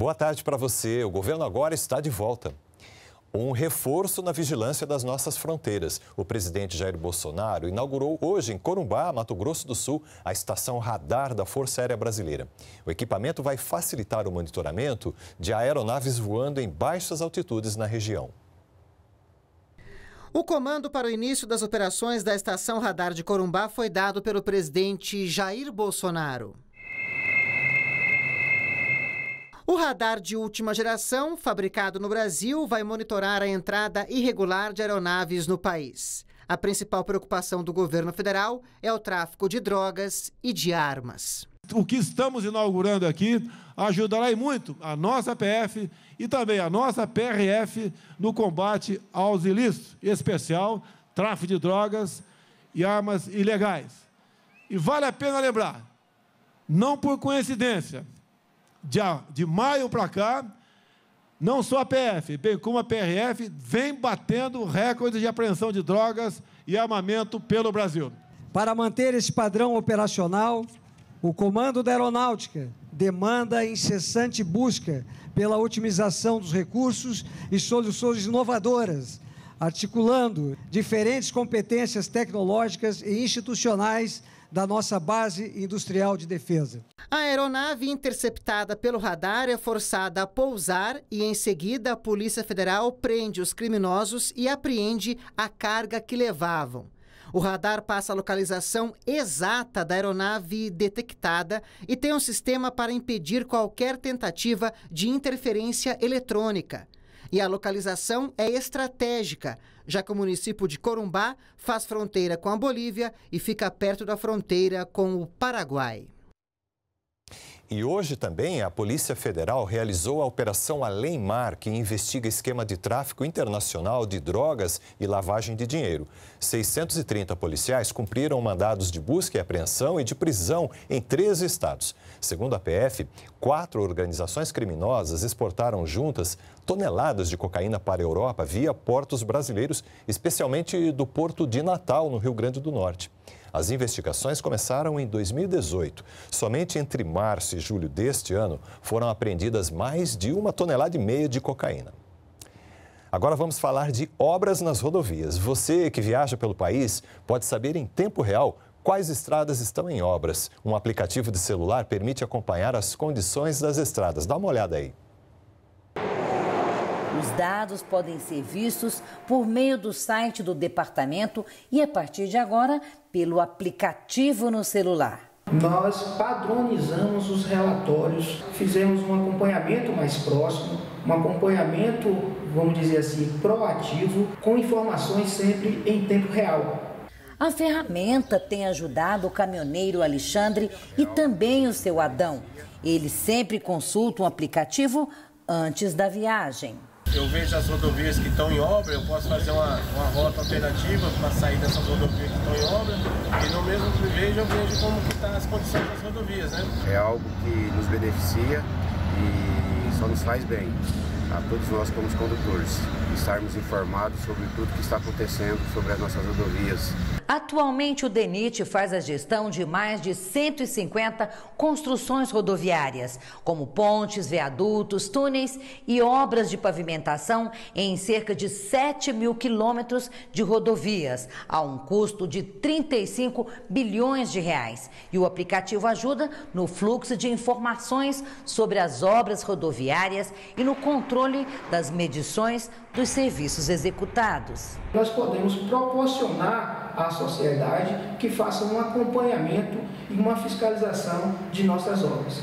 Boa tarde para você. O governo agora está de volta. Um reforço na vigilância das nossas fronteiras. O presidente Jair Bolsonaro inaugurou hoje em Corumbá, Mato Grosso do Sul, a estação radar da Força Aérea Brasileira. O equipamento vai facilitar o monitoramento de aeronaves voando em baixas altitudes na região. O comando para o início das operações da Estação Radar de Corumbá foi dado pelo presidente Jair Bolsonaro. O radar de última geração, fabricado no Brasil, vai monitorar a entrada irregular de aeronaves no país. A principal preocupação do governo federal é o tráfico de drogas e de armas. O que estamos inaugurando aqui ajudará e muito a nossa PF e também a nossa PRF no combate aos ilícitos, em especial tráfico de drogas e armas ilegais. E vale a pena lembrar, não por coincidência, de, de maio para cá, não só a PF, bem como a PRF, vem batendo recordes de apreensão de drogas e armamento pelo Brasil. Para manter esse padrão operacional, o Comando da Aeronáutica demanda incessante busca pela otimização dos recursos e soluções inovadoras, articulando diferentes competências tecnológicas e institucionais da nossa base industrial de defesa. A aeronave interceptada pelo radar é forçada a pousar e, em seguida, a Polícia Federal prende os criminosos e apreende a carga que levavam. O radar passa a localização exata da aeronave detectada e tem um sistema para impedir qualquer tentativa de interferência eletrônica. E a localização é estratégica, já que o município de Corumbá faz fronteira com a Bolívia e fica perto da fronteira com o Paraguai. E hoje também a Polícia Federal realizou a Operação Além Mar, que investiga esquema de tráfico internacional de drogas e lavagem de dinheiro. 630 policiais cumpriram mandados de busca e apreensão e de prisão em 13 estados. Segundo a PF, quatro organizações criminosas exportaram juntas toneladas de cocaína para a Europa via portos brasileiros, especialmente do Porto de Natal, no Rio Grande do Norte. As investigações começaram em 2018. Somente entre março e julho deste ano foram apreendidas mais de uma tonelada e meia de cocaína. Agora vamos falar de obras nas rodovias. Você que viaja pelo país pode saber em tempo real quais estradas estão em obras. Um aplicativo de celular permite acompanhar as condições das estradas. Dá uma olhada aí. Os dados podem ser vistos por meio do site do departamento e, a partir de agora, pelo aplicativo no celular. Nós padronizamos os relatórios, fizemos um acompanhamento mais próximo, um acompanhamento, vamos dizer assim, proativo, com informações sempre em tempo real. A ferramenta tem ajudado o caminhoneiro Alexandre e também o seu Adão. Ele sempre consulta um o aplicativo antes da viagem eu vejo as rodovias que estão em obra, eu posso fazer uma, uma rota alternativa para sair dessas rodovias que estão em obra e no mesmo que vejo, eu vejo como que estão tá as condições das rodovias, né? É algo que nos beneficia e só nos faz bem a todos nós como condutores, estarmos informados sobre tudo que está acontecendo sobre as nossas rodovias. Atualmente, o DENIT faz a gestão de mais de 150 construções rodoviárias, como pontes, viadutos, túneis e obras de pavimentação em cerca de 7 mil quilômetros de rodovias, a um custo de 35 bilhões de reais. E o aplicativo ajuda no fluxo de informações sobre as obras rodoviárias e no controle das medições dos serviços executados. Nós podemos proporcionar à sociedade que faça um acompanhamento e uma fiscalização de nossas obras.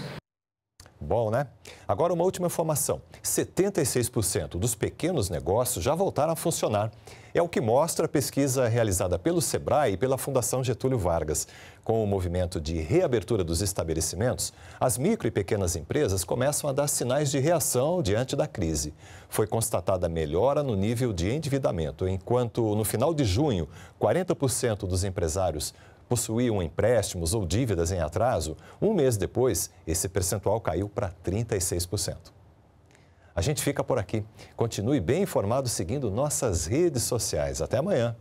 Bom, né? Agora uma última informação. 76% dos pequenos negócios já voltaram a funcionar. É o que mostra a pesquisa realizada pelo Sebrae e pela Fundação Getúlio Vargas. Com o movimento de reabertura dos estabelecimentos, as micro e pequenas empresas começam a dar sinais de reação diante da crise. Foi constatada melhora no nível de endividamento, enquanto no final de junho, 40% dos empresários possuíam empréstimos ou dívidas em atraso, um mês depois, esse percentual caiu para 36%. A gente fica por aqui. Continue bem informado seguindo nossas redes sociais. Até amanhã.